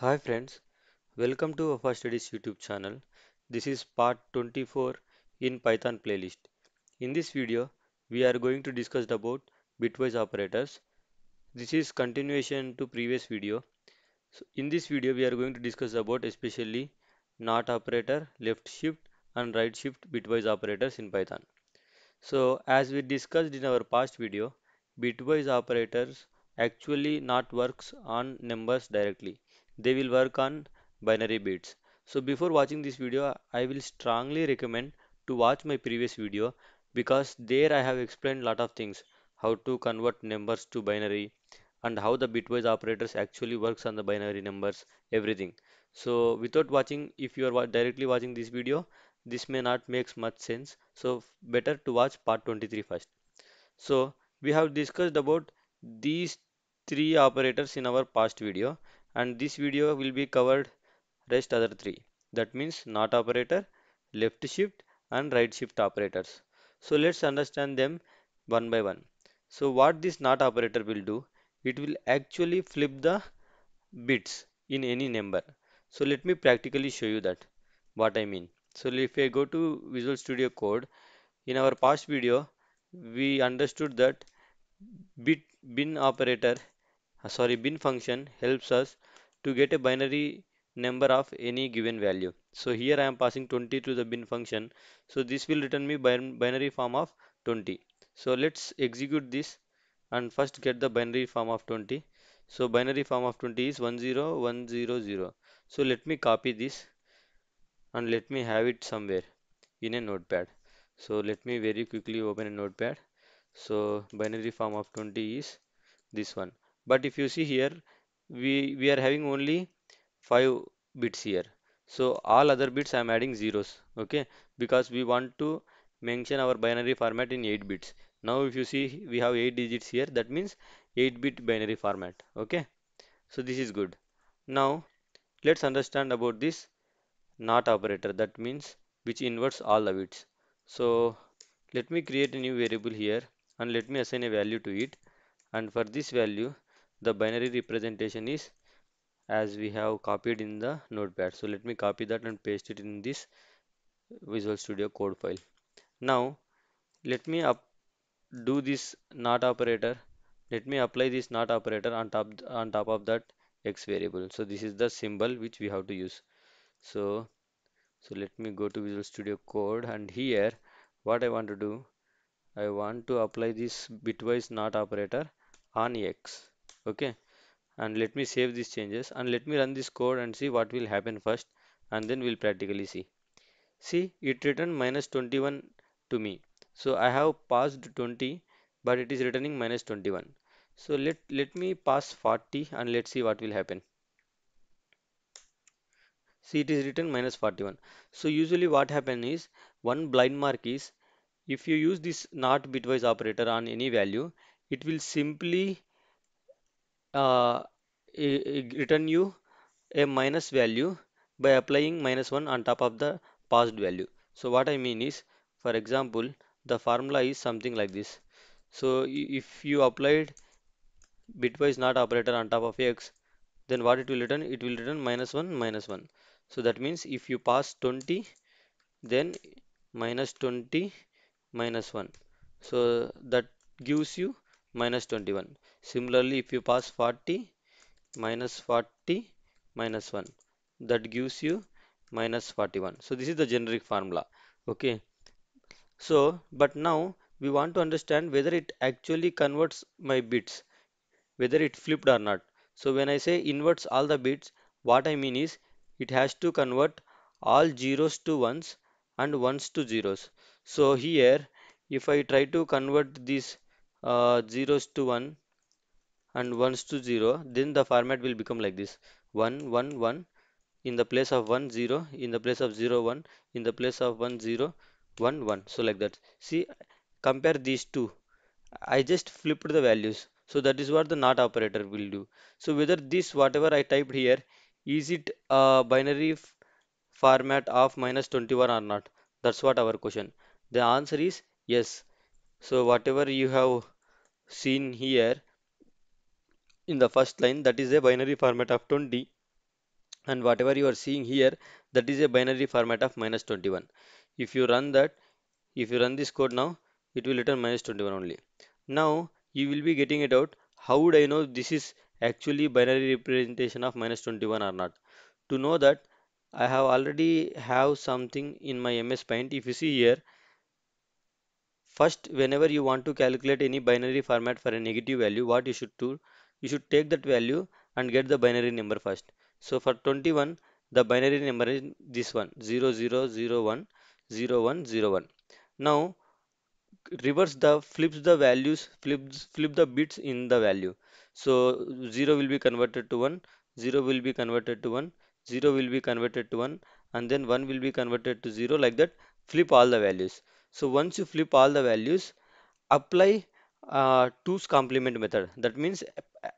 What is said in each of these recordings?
Hi friends, welcome to our Studies YouTube channel. This is part 24 in Python playlist. In this video, we are going to discuss about bitwise operators. This is continuation to previous video. So in this video, we are going to discuss about especially not operator, left shift and right shift bitwise operators in Python. So as we discussed in our past video, bitwise operators actually not works on numbers directly they will work on binary bits so before watching this video i will strongly recommend to watch my previous video because there i have explained lot of things how to convert numbers to binary and how the bitwise operators actually works on the binary numbers everything so without watching if you are directly watching this video this may not makes much sense so better to watch part 23 first so we have discussed about these three operators in our past video and this video will be covered rest other three that means not operator left shift and right shift operators so let's understand them one by one so what this not operator will do it will actually flip the bits in any number so let me practically show you that what I mean so if I go to Visual Studio Code in our past video we understood that bit bin operator sorry bin function helps us to get a binary number of any given value. So here I am passing 20 to the bin function. So this will return me binary form of 20. So let's execute this and first get the binary form of 20. So binary form of 20 is 10100. So let me copy this and let me have it somewhere in a notepad. So let me very quickly open a notepad. So binary form of 20 is this one. But if you see here, we we are having only five bits here so all other bits i am adding zeros okay because we want to mention our binary format in 8 bits now if you see we have 8 digits here that means 8 bit binary format okay so this is good now let's understand about this not operator that means which inverts all the bits so let me create a new variable here and let me assign a value to it and for this value the binary representation is as we have copied in the notepad so let me copy that and paste it in this visual studio code file now let me up do this not operator let me apply this not operator on top on top of that x variable so this is the symbol which we have to use so so let me go to visual studio code and here what i want to do i want to apply this bitwise not operator on x okay and let me save these changes and let me run this code and see what will happen first and then we'll practically see see it returned minus 21 to me so I have passed 20 but it is returning minus 21 so let let me pass 40 and let's see what will happen see it is written minus 41 so usually what happen is one blind mark is if you use this not bitwise operator on any value it will simply uh, return you a minus value by applying minus 1 on top of the passed value. So what I mean is, for example, the formula is something like this. So if you applied bitwise not operator on top of x, then what it will return? It will return minus 1, minus 1. So that means if you pass 20, then minus 20, minus 1. So that gives you minus 21 similarly if you pass 40 minus 40 minus 1 that gives you minus 41 so this is the generic formula okay so but now we want to understand whether it actually converts my bits whether it flipped or not so when I say inverts all the bits what I mean is it has to convert all zeros to ones and ones to zeros so here if I try to convert these uh, zeros to one and 1s to 0 then the format will become like this 1 1 1 in the place of 1 0 in the place of 0 1 in the place of 1 0 1 1 so like that see compare these two I just flipped the values so that is what the not operator will do so whether this whatever I typed here is it a binary format of minus 21 or not that's what our question the answer is yes so whatever you have seen here in the first line that is a binary format of 20 and whatever you are seeing here that is a binary format of minus 21 if you run that if you run this code now it will return minus 21 only now you will be getting it out how would I know this is actually binary representation of minus 21 or not to know that I have already have something in my MS Paint if you see here first whenever you want to calculate any binary format for a negative value what you should do you should take that value and get the binary number first so for 21 the binary number is this one 0 0 0 1 0 1 0 1 now reverse the flips the values flips flip the bits in the value so 0 will be converted to 1 0 will be converted to 1 0 will be converted to 1 and then 1 will be converted to 0 like that flip all the values so once you flip all the values apply uh, two's complement method that means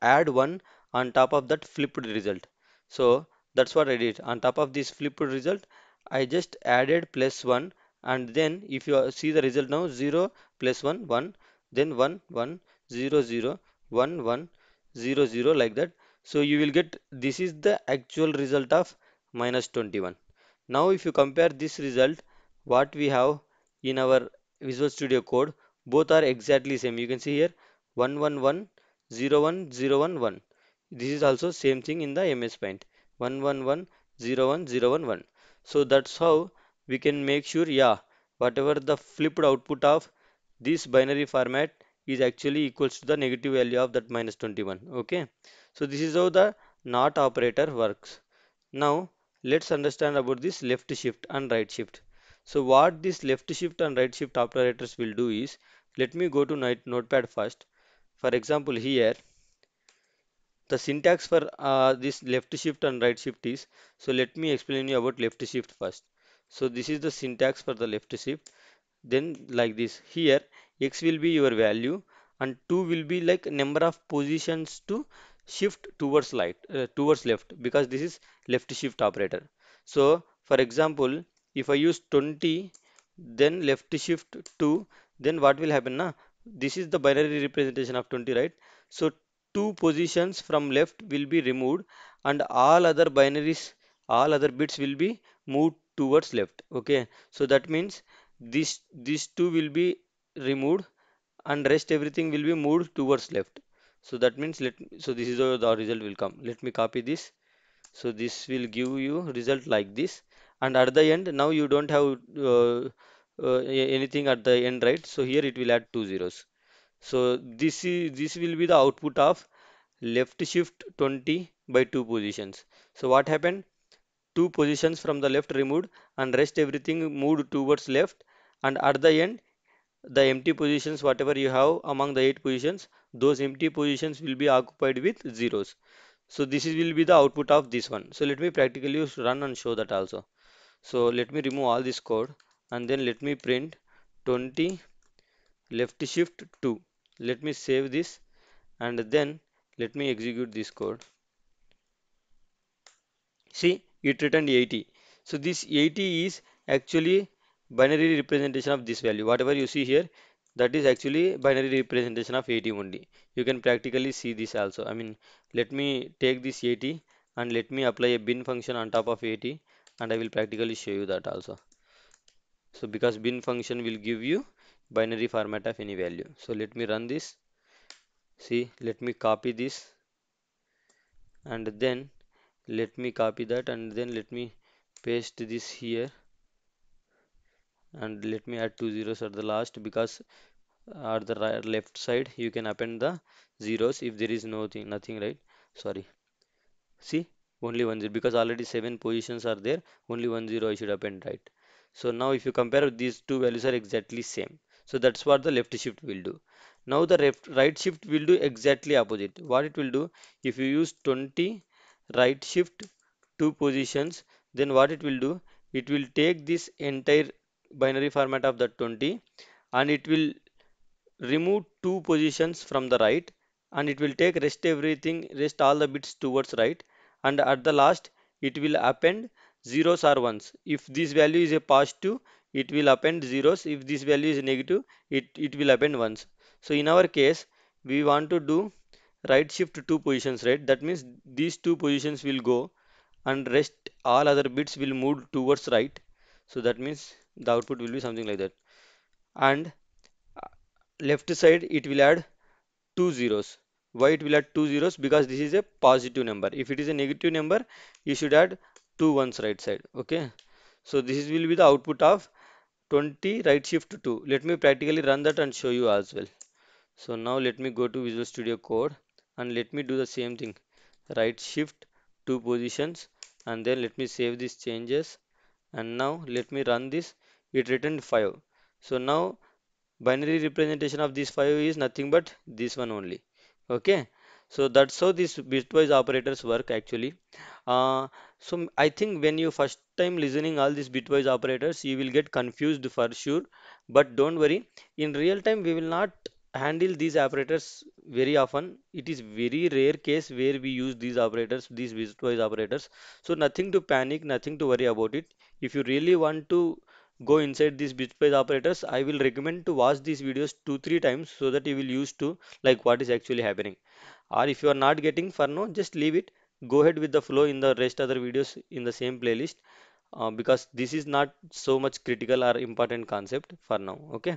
add one on top of that flipped result so that's what I did on top of this flipped result I just added plus 1 and then if you see the result now 0 plus 1 1 then 1 1 0 0 1 1 0 0 like that so you will get this is the actual result of minus 21 now if you compare this result what we have in our visual studio code both are exactly same you can see here 111 01011. This is also same thing in the MS Paint 11101011. So that's how we can make sure yeah whatever the flipped output of this binary format is actually equals to the negative value of that minus 21 okay so this is how the not operator works now let's understand about this left shift and right shift so what this left shift and right shift operators will do is let me go to notepad first for example here the syntax for uh, this left shift and right shift is so let me explain you about left shift first so this is the syntax for the left shift then like this here x will be your value and 2 will be like number of positions to shift towards light uh, towards left because this is left shift operator so for example if i use 20 then left shift 2 then what will happen na this is the binary representation of 20 right so two positions from left will be removed and all other binaries all other bits will be moved towards left okay so that means this these two will be removed and rest everything will be moved towards left so that means let so this is how the result will come let me copy this so this will give you result like this and at the end now you don't have uh, uh, anything at the end right so here it will add two zeros so this is this will be the output of left shift 20 by two positions so what happened two positions from the left removed and rest everything moved towards left and at the end the empty positions whatever you have among the eight positions those empty positions will be occupied with zeros so this will be the output of this one so let me practically run and show that also so let me remove all this code and then let me print 20 left shift 2 let me save this and then let me execute this code see it returned 80 so this 80 is actually binary representation of this value whatever you see here that is actually binary representation of 80 only you can practically see this also i mean let me take this 80 and let me apply a bin function on top of 80 and i will practically show you that also so because bin function will give you binary format of any value so let me run this see let me copy this and then let me copy that and then let me paste this here and let me add two zeros at the last because uh, at the right left side you can append the zeros if there is no thing nothing right sorry see only one zero because already seven positions are there only one zero i should append right so now if you compare these two values are exactly same. So that's what the left shift will do. Now the left, right shift will do exactly opposite. What it will do if you use 20 right shift two positions then what it will do it will take this entire binary format of the 20 and it will remove two positions from the right and it will take rest everything rest all the bits towards right and at the last it will append zeros are ones if this value is a positive it will append zeros if this value is negative it it will append ones so in our case we want to do right shift two positions right that means these two positions will go and rest all other bits will move towards right so that means the output will be something like that and uh, left side it will add two zeros why it will add two zeros because this is a positive number if it is a negative number you should add 2 ones right side okay so this will be the output of 20 right shift 2 let me practically run that and show you as well so now let me go to visual studio code and let me do the same thing right shift 2 positions and then let me save these changes and now let me run this it returned 5 so now binary representation of this 5 is nothing but this one only okay so that's how these bitwise operators work actually uh, so i think when you first time listening all these bitwise operators you will get confused for sure but don't worry in real time we will not handle these operators very often it is very rare case where we use these operators these bitwise operators so nothing to panic nothing to worry about it if you really want to go inside these bitwise operators i will recommend to watch these videos two three times so that you will use to like what is actually happening or if you are not getting for now just leave it go ahead with the flow in the rest other videos in the same playlist uh, because this is not so much critical or important concept for now okay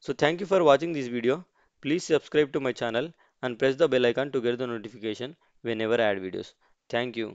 so thank you for watching this video please subscribe to my channel and press the bell icon to get the notification whenever I add videos thank you